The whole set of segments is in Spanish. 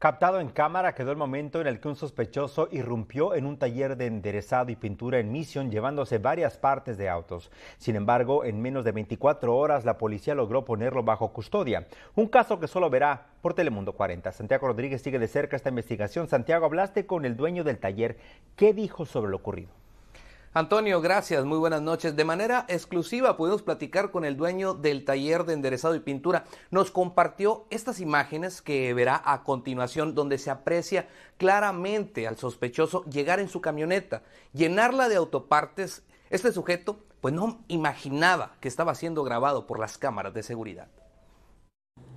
Captado en cámara quedó el momento en el que un sospechoso irrumpió en un taller de enderezado y pintura en Mission llevándose varias partes de autos. Sin embargo, en menos de 24 horas la policía logró ponerlo bajo custodia. Un caso que solo verá por Telemundo 40. Santiago Rodríguez sigue de cerca esta investigación. Santiago, hablaste con el dueño del taller. ¿Qué dijo sobre lo ocurrido? Antonio, gracias, muy buenas noches. De manera exclusiva pudimos platicar con el dueño del taller de enderezado y pintura. Nos compartió estas imágenes que verá a continuación, donde se aprecia claramente al sospechoso llegar en su camioneta, llenarla de autopartes. Este sujeto, pues no imaginaba que estaba siendo grabado por las cámaras de seguridad.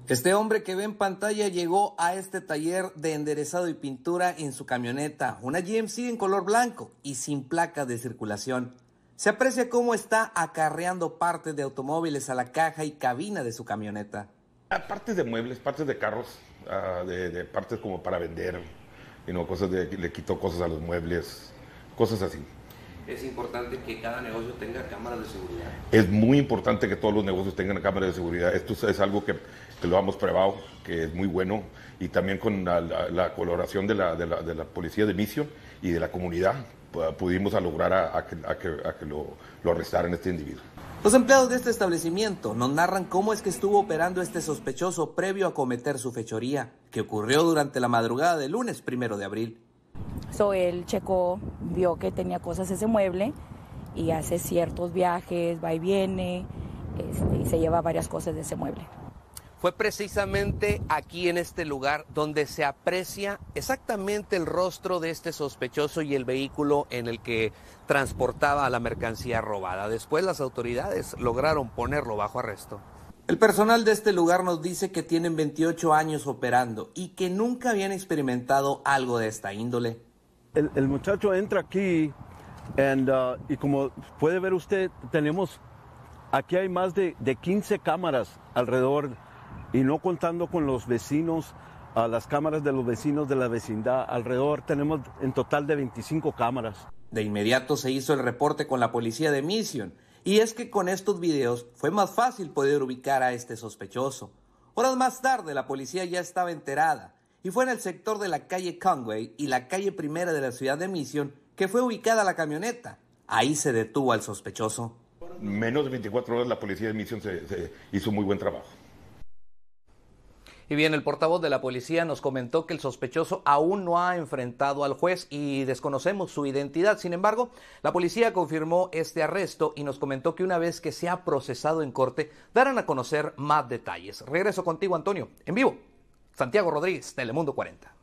Este hombre que ve en pantalla llegó a este taller de enderezado y pintura en su camioneta, una GMC en color blanco y sin placa de circulación. Se aprecia cómo está acarreando partes de automóviles a la caja y cabina de su camioneta. Ah, partes de muebles, partes de carros, ah, de, de, partes como para vender, y no cosas de, le quitó cosas a los muebles, cosas así es importante que cada negocio tenga cámaras de seguridad. Es muy importante que todos los negocios tengan cámaras de seguridad. Esto es algo que, lo hemos probado, que es muy bueno, y también con la, colaboración de la, policía de misión y de la comunidad pudimos a lograr a, que, lo, lo arrestaran este individuo. Los empleados de este establecimiento nos narran cómo es que estuvo operando este sospechoso previo a cometer su fechoría, que ocurrió durante la madrugada del lunes primero de abril el él checó, vio que tenía cosas ese mueble y hace ciertos viajes, va y viene, este, y se lleva varias cosas de ese mueble. Fue precisamente aquí en este lugar donde se aprecia exactamente el rostro de este sospechoso y el vehículo en el que transportaba la mercancía robada. Después las autoridades lograron ponerlo bajo arresto. El personal de este lugar nos dice que tienen 28 años operando y que nunca habían experimentado algo de esta índole el, muchacho entra aquí uh, y como puede ver usted, tenemos, aquí hay más de, 15 cámaras alrededor y no contando con los vecinos, a las cámaras de los vecinos de la vecindad. Alrededor tenemos en total de 25 cámaras. De inmediato se hizo el reporte con la policía de Mission. Y es que con estos videos fue más fácil poder ubicar a este sospechoso. Horas más tarde la policía ya estaba enterada y fue en el sector de la calle Conway y la calle primera de la ciudad de Mission que fue ubicada la camioneta. Ahí se detuvo al sospechoso. Menos de 24 horas la policía de Mission hizo muy buen trabajo. Y bien, el portavoz de la policía nos comentó que el sospechoso aún no ha enfrentado al juez y desconocemos su identidad. Sin embargo, la policía confirmó este arresto y nos comentó que una vez que se ha procesado en corte, darán a conocer más detalles. Regreso contigo, Antonio, en vivo. Santiago Rodríguez, Telemundo 40.